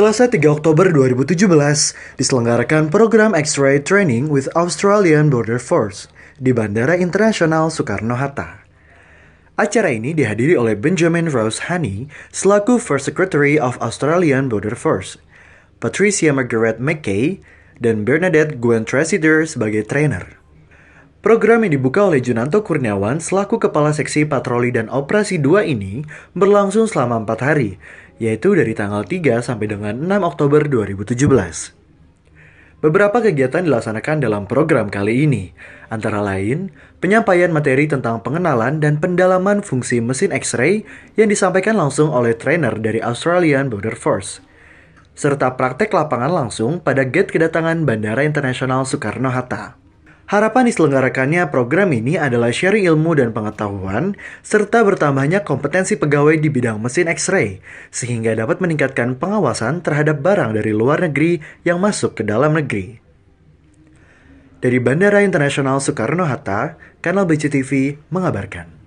Selasa 3 Oktober 2017, diselenggarakan program X-Ray Training with Australian Border Force di Bandara Internasional Soekarno-Hatta. Acara ini dihadiri oleh Benjamin Rose Honey, selaku First Secretary of Australian Border Force, Patricia Margaret McKay, dan Bernadette Gwen Tresider sebagai trainer. Program yang dibuka oleh Junanto Kurniawan selaku Kepala Seksi Patroli dan Operasi 2 ini berlangsung selama 4 hari, yaitu dari tanggal 3 sampai dengan 6 Oktober 2017. Beberapa kegiatan dilaksanakan dalam program kali ini, antara lain penyampaian materi tentang pengenalan dan pendalaman fungsi mesin X-ray yang disampaikan langsung oleh trainer dari Australian Border Force, serta praktek lapangan langsung pada gate kedatangan Bandara Internasional Soekarno-Hatta. Harapan diselenggarakannya program ini adalah sharing ilmu dan pengetahuan, serta bertambahnya kompetensi pegawai di bidang mesin X-ray, sehingga dapat meningkatkan pengawasan terhadap barang dari luar negeri yang masuk ke dalam negeri. Dari Bandara Internasional Soekarno-Hatta, Kanal BCTV mengabarkan.